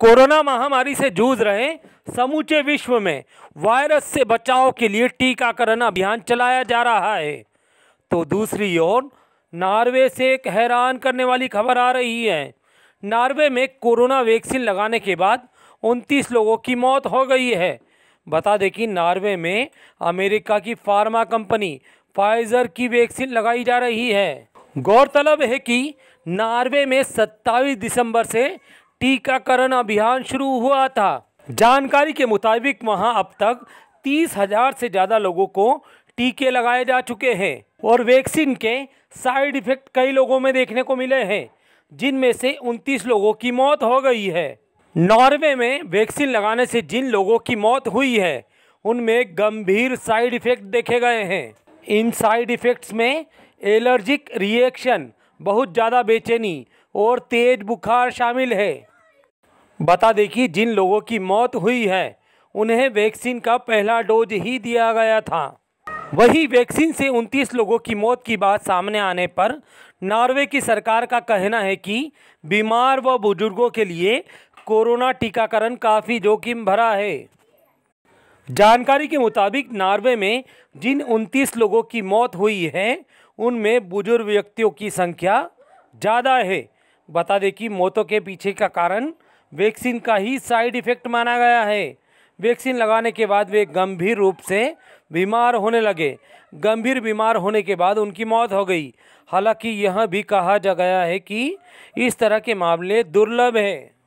corona महामारी से जूझ रहे समूचे विश्व में वायरस से बचाव के लिए टीकाकरण अभियान चलाया जा रहा है तो दूसरी ओर नार्वे से एक हैरान करने वाली खबर आ रही है नार्वे में कोरोना वैक्सीन लगाने के बाद उनतीस लोगों की मौत हो गई है बता दें कि नार्वे में अमेरिका की फार्मा कंपनी फाइजर की वैक्सीन लगाई जा रही है गौरतलब है कि नार्वे में 27 दिसंबर से टीकाकरण अभियान शुरू हुआ था जानकारी के मुताबिक वहां अब तक तीस हजार से ज़्यादा लोगों को टीके लगाए जा चुके हैं और वैक्सीन के साइड इफ़ेक्ट कई लोगों में देखने को मिले हैं जिनमें से उनतीस लोगों की मौत हो गई है नॉर्वे में वैक्सीन लगाने से जिन लोगों की मौत हुई है उनमें गंभीर साइड इफ़ेक्ट देखे गए हैं इन साइड इफ़ेक्ट्स में एलर्जिक रिएक्शन बहुत ज़्यादा बेचैनी और तेज बुखार शामिल है बता दें कि जिन लोगों की मौत हुई है उन्हें वैक्सीन का पहला डोज ही दिया गया था वही वैक्सीन से 29 लोगों की मौत की बात सामने आने पर नॉर्वे की सरकार का कहना है कि बीमार व बुजुर्गों के लिए कोरोना टीकाकरण काफ़ी जोखिम भरा है जानकारी के मुताबिक नॉर्वे में जिन 29 लोगों की मौत हुई है उनमें बुजुर्ग व्यक्तियों की संख्या ज़्यादा है बता दें कि मौतों के पीछे का कारण वैक्सीन का ही साइड इफ़ेक्ट माना गया है वैक्सीन लगाने के बाद वे गंभीर रूप से बीमार होने लगे गंभीर बीमार होने के बाद उनकी मौत हो गई हालांकि यह भी कहा जा गया है कि इस तरह के मामले दुर्लभ हैं